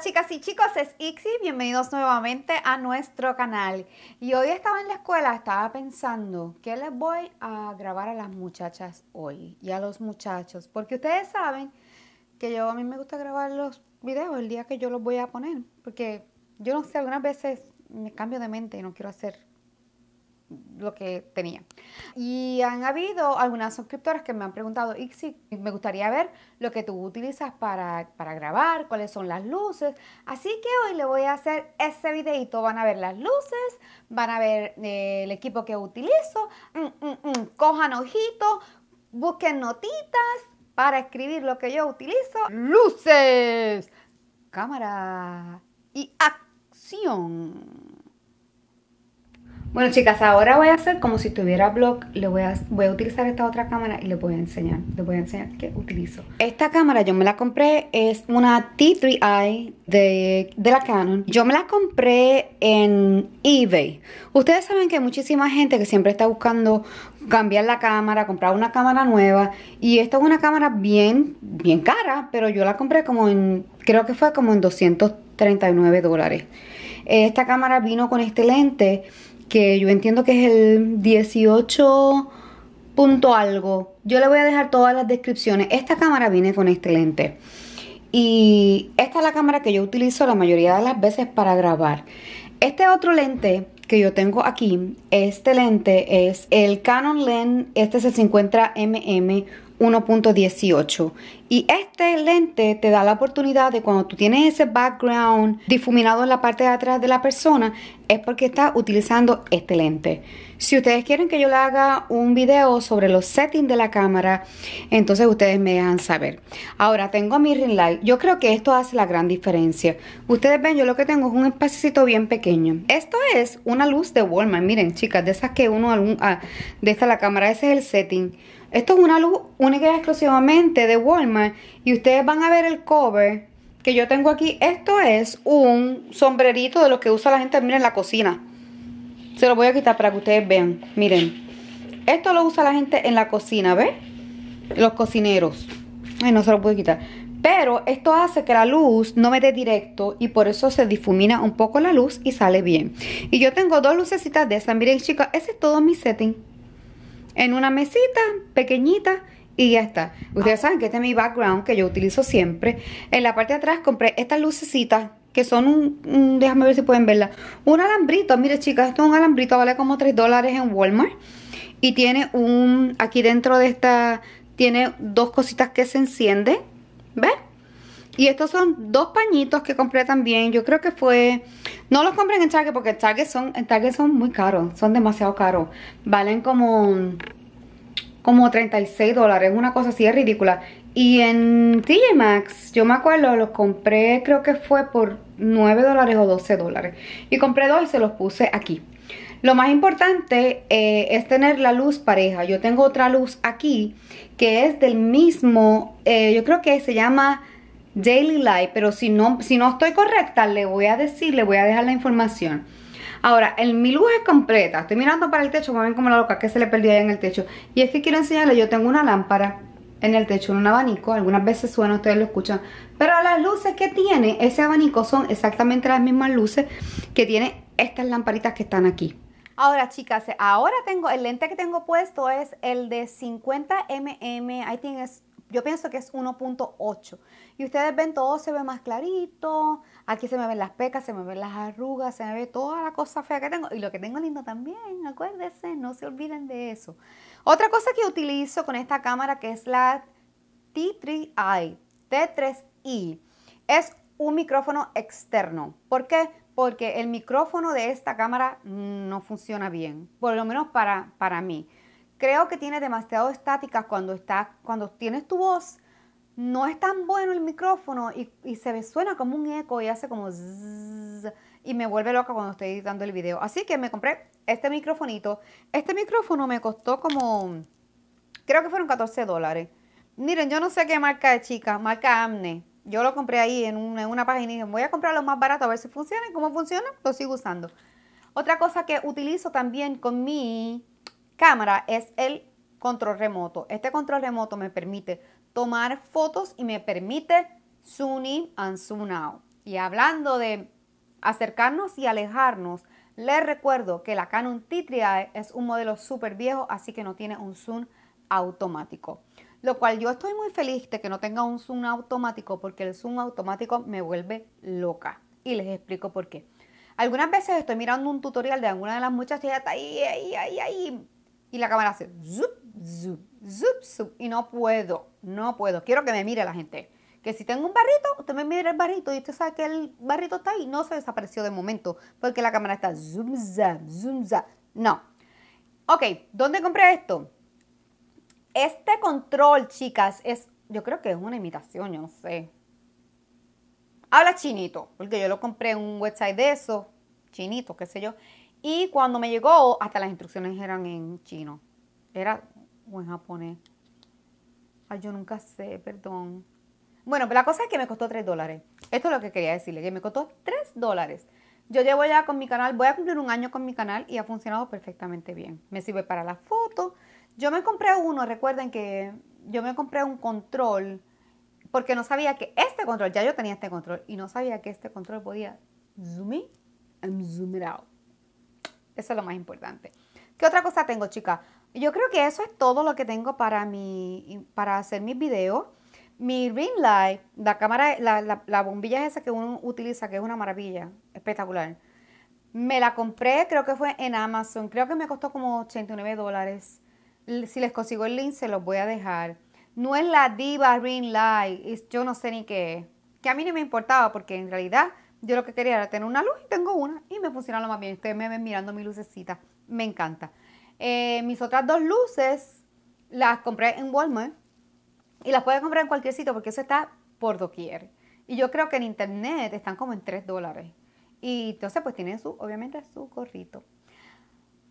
chicas y chicos, es Ixi, bienvenidos nuevamente a nuestro canal. Y hoy estaba en la escuela, estaba pensando que les voy a grabar a las muchachas hoy y a los muchachos, porque ustedes saben que yo a mí me gusta grabar los videos el día que yo los voy a poner, porque yo no sé, algunas veces me cambio de mente y no quiero hacer lo que tenía. Y han habido algunas suscriptoras que me han preguntado, Ixi, me gustaría ver lo que tú utilizas para, grabar, cuáles son las luces. Así que hoy le voy a hacer ese videito. Van a ver las luces, van a ver eh, el equipo que utilizo. Mm, mm, mm, cojan ojitos, busquen notitas para escribir lo que yo utilizo. Luces, cámara y acción. Bueno chicas, ahora voy a hacer como si tuviera blog, le voy a, voy a utilizar esta otra cámara y les voy a enseñar, les voy a enseñar qué utilizo. Esta cámara yo me la compré, es una T3i de, de la Canon. Yo me la compré en eBay. Ustedes saben que hay muchísima gente que siempre está buscando cambiar la cámara, comprar una cámara nueva y esta es una cámara bien, bien cara, pero yo la compré como en, creo que fue como en 239 dólares. Esta cámara vino con este lente que yo entiendo que es el 18 punto algo. Yo le voy a dejar todas las descripciones. Esta cámara viene con este lente. Y esta es la cámara que yo utilizo la mayoría de las veces para grabar. Este otro lente que yo tengo aquí, este lente es el Canon Lens, este se 50 mm 1.18. Y este lente te da la oportunidad de cuando tú tienes ese background difuminado en la parte de atrás de la persona, es porque está utilizando este lente. Si ustedes quieren que yo le haga un video sobre los settings de la cámara, entonces ustedes me dejan saber. Ahora tengo mi ring light. Yo creo que esto hace la gran diferencia. Ustedes ven, yo lo que tengo es un espacito bien pequeño. Esto es una luz de Walmart. Miren, chicas, de esas que uno, ah, de esta la cámara, ese es el setting. Esto es una luz única y exclusivamente de Walmart. Y ustedes van a ver el cover que yo tengo aquí. Esto es un sombrerito de los que usa la gente miren, en la cocina. Se lo voy a quitar para que ustedes vean. Miren. Esto lo usa la gente en la cocina, ¿ves? Los cocineros. Ay, no se lo puedo quitar. Pero esto hace que la luz no me dé directo y por eso se difumina un poco la luz y sale bien. Y yo tengo dos lucecitas de esas. Miren, chicas, ese es todo mi setting en una mesita pequeñita y ya está. Ustedes ah. saben que este es mi background que yo utilizo siempre. En la parte de atrás compré estas lucecitas que son un, déjame ver si pueden verla, un alambrito. Mire chicas, esto es un alambrito, vale como 3 dólares en Walmart. Y tiene un, aquí dentro de esta, tiene dos cositas que se encienden. ¿Ves? Y estos son dos pañitos que compré también. Yo creo que fue... No los compré en Target porque en Target son, Target son muy caros. Son demasiado caros. Valen como... Como 36 dólares. Una cosa así, de ridícula. Y en TJ Max yo me acuerdo, los compré creo que fue por 9 dólares o 12 dólares. Y compré dos y se los puse aquí. Lo más importante eh, es tener la luz pareja. Yo tengo otra luz aquí que es del mismo, eh, yo creo que se llama Daily light, pero si no, si no estoy correcta, le voy a decir, le voy a dejar la información. Ahora, en mi luz es completa. Estoy mirando para el techo, me ven como la loca que se le perdió ahí en el techo. Y es que quiero enseñarle. yo tengo una lámpara en el techo, en un abanico. Algunas veces suena, ustedes lo escuchan. Pero las luces que tiene ese abanico son exactamente las mismas luces que tiene estas lamparitas que están aquí. Ahora, chicas, ahora tengo, el lente que tengo puesto es el de 50mm, I think yo pienso que es 1.8. Y ustedes ven, todo se ve más clarito. Aquí se me ven las pecas, se me ven las arrugas, se me ve toda la cosa fea que tengo. Y lo que tengo lindo también, acuérdense, no se olviden de eso. Otra cosa que utilizo con esta cámara que es la T3i, T3i, es un micrófono externo. ¿Por qué? Porque el micrófono de esta cámara no funciona bien, por lo menos para, para mí creo que tiene demasiado estática cuando, está, cuando tienes tu voz, no es tan bueno el micrófono y, se me suena como un eco y hace como y me vuelve loca cuando estoy editando el video. Así que me compré este microfonito. Este micrófono me costó como, creo que fueron 14 dólares. Miren, yo no sé qué marca de chica, marca Amne. Yo lo compré ahí en una, página y dije, voy a comprar lo más barato a ver si funciona. ¿Cómo funciona? Lo sigo usando. Otra cosa que utilizo también con mi cámara es el control remoto. Este control remoto me permite tomar fotos y me permite zoom in and zoom out. Y hablando de acercarnos y alejarnos, les recuerdo que la Canon t 3 es un modelo súper viejo, así que no tiene un zoom automático. Lo cual yo estoy muy feliz de que no tenga un zoom automático porque el zoom automático me vuelve loca. Y les explico por qué. Algunas veces estoy mirando un tutorial de alguna de las muchachas y está ahí, ahí, ahí, ahí, y la cámara hace zup, zup, zup, zup, y no puedo, no puedo. Quiero que me mire la gente. Que si tengo un barrito, usted me mire el barrito y usted sabe que el barrito está ahí. No se desapareció de momento porque la cámara está zoom, zoom, No. Ok, ¿dónde compré esto? Este control, chicas, es, yo creo que es una imitación, yo no sé. Habla chinito, porque yo lo compré en un website de eso, chinito, qué sé yo. Y cuando me llegó, hasta las instrucciones eran en chino. Era o en japonés. Ay, yo nunca sé, perdón. Bueno, pero la cosa es que me costó 3 dólares. Esto es lo que quería decirle, que me costó 3 dólares. Yo llevo ya con mi canal, voy a cumplir un año con mi canal y ha funcionado perfectamente bien. Me sirve para las fotos. Yo me compré uno, recuerden que yo me compré un control porque no sabía que este control, ya yo tenía este control y no sabía que este control podía zoom in and zoom out. Eso es lo más importante. ¿Qué otra cosa tengo, chicas? Yo creo que eso es todo lo que tengo para, mi, para hacer mis videos. Mi ring light, la cámara, la, la, bombilla esa que uno utiliza, que es una maravilla, espectacular. Me la compré, creo que fue en Amazon. Creo que me costó como 89 dólares. Si les consigo el link, se los voy a dejar. No es la Diva Ring Light, yo no sé ni qué Que a mí no me importaba porque en realidad yo lo que quería era tener una luz y tengo una y me funciona lo más bien. Ustedes me ven mirando mi lucecita. Me encanta. Eh, mis otras dos luces las compré en Walmart y las puedes comprar en cualquier sitio porque eso está por doquier. Y yo creo que en internet están como en 3 dólares. Y entonces pues tienen su, obviamente su gorrito.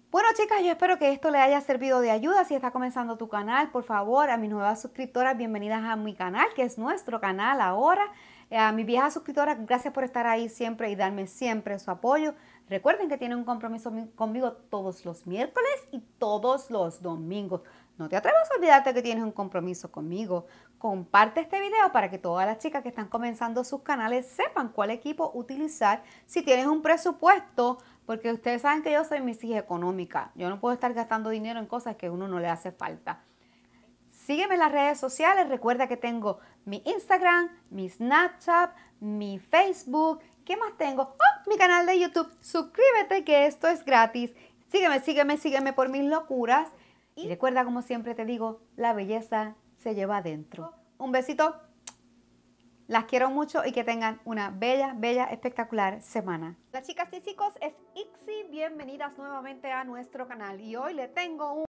Bueno chicas, yo espero que esto les haya servido de ayuda. Si está comenzando tu canal, por favor, a mis nuevas suscriptoras, bienvenidas a mi canal, que es nuestro canal ahora. Eh, a mis vieja suscriptoras, gracias por estar ahí siempre y darme siempre su apoyo. Recuerden que tienen un compromiso conmigo todos los miércoles y todos los domingos. No te atrevas a olvidarte que tienes un compromiso conmigo. Comparte este video para que todas las chicas que están comenzando sus canales sepan cuál equipo utilizar si tienes un presupuesto, porque ustedes saben que yo soy mi económica. Yo no puedo estar gastando dinero en cosas que a uno no le hace falta. Sígueme en las redes sociales. Recuerda que tengo mi Instagram, mi Snapchat, mi Facebook. ¿Qué más tengo? ¡Oh! Mi canal de YouTube. Suscríbete que esto es gratis. Sígueme, sígueme, sígueme por mis locuras. Y recuerda, como siempre te digo, la belleza se lleva adentro. Un besito. Las quiero mucho y que tengan una bella, bella, espectacular semana. Las chicas y chicos, es Ixi. Bienvenidas nuevamente a nuestro canal. Y hoy le tengo un...